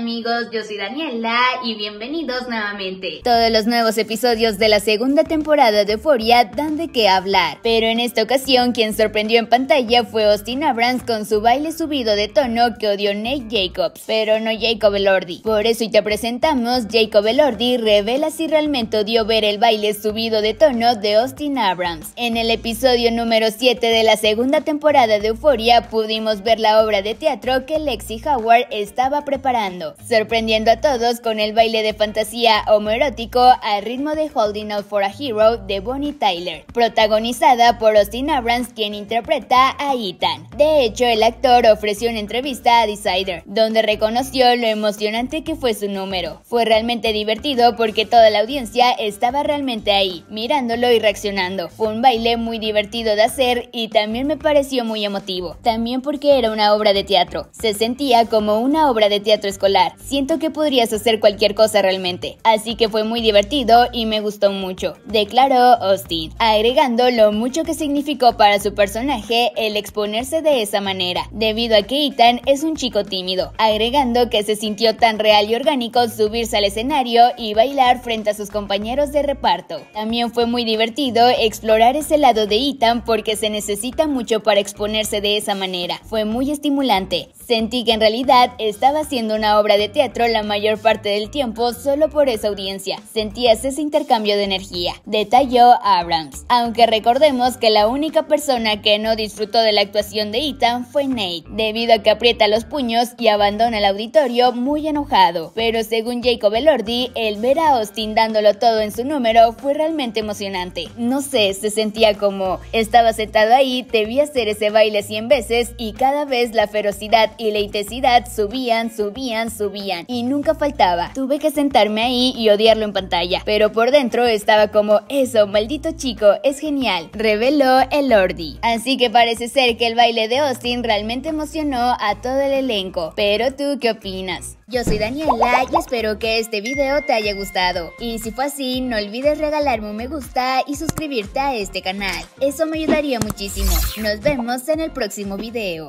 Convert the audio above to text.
amigos? Yo soy Daniela y bienvenidos nuevamente. Todos los nuevos episodios de la segunda temporada de Euphoria dan de qué hablar, pero en esta ocasión quien sorprendió en pantalla fue Austin Abrams con su baile subido de tono que odió Nate Jacobs, pero no Jacob Elordi. Por eso y te presentamos Jacob Elordi revela si realmente odió ver el baile subido de tono de Austin Abrams. En el episodio número 7 de la segunda temporada de Euphoria pudimos ver la obra de teatro que Lexi Howard estaba preparando sorprendiendo a todos con el baile de fantasía homoerótico al ritmo de Holding Out for a Hero de Bonnie Tyler, protagonizada por Austin Abrams quien interpreta a Ethan. De hecho, el actor ofreció una entrevista a Decider, donde reconoció lo emocionante que fue su número. Fue realmente divertido porque toda la audiencia estaba realmente ahí, mirándolo y reaccionando. Fue un baile muy divertido de hacer y también me pareció muy emotivo, también porque era una obra de teatro. Se sentía como una obra de teatro escolar Siento que podrías hacer cualquier cosa realmente. Así que fue muy divertido y me gustó mucho, declaró Austin, agregando lo mucho que significó para su personaje el exponerse de esa manera, debido a que Ethan es un chico tímido, agregando que se sintió tan real y orgánico subirse al escenario y bailar frente a sus compañeros de reparto. También fue muy divertido explorar ese lado de Ethan porque se necesita mucho para exponerse de esa manera. Fue muy estimulante. Sentí que en realidad estaba haciendo una obra de teatro la mayor parte del tiempo solo por esa audiencia. Sentías ese intercambio de energía, detalló Abrams. Aunque recordemos que la única persona que no disfrutó de la actuación de Ethan fue Nate, debido a que aprieta los puños y abandona el auditorio muy enojado. Pero según Jacob Elordi, el ver a Austin dándolo todo en su número fue realmente emocionante. No sé, se sentía como estaba sentado ahí, debía hacer ese baile 100 veces y cada vez la ferocidad y la intensidad subían, subían, subían y nunca faltaba. Tuve que sentarme ahí y odiarlo en pantalla, pero por dentro estaba como, eso, maldito chico, es genial, reveló el Ordi. Así que parece ser que el baile de Austin realmente emocionó a todo el elenco, pero tú qué opinas? Yo soy Daniela y espero que este video te haya gustado. Y si fue así, no olvides regalarme un me gusta y suscribirte a este canal. Eso me ayudaría muchísimo. Nos vemos en el próximo video.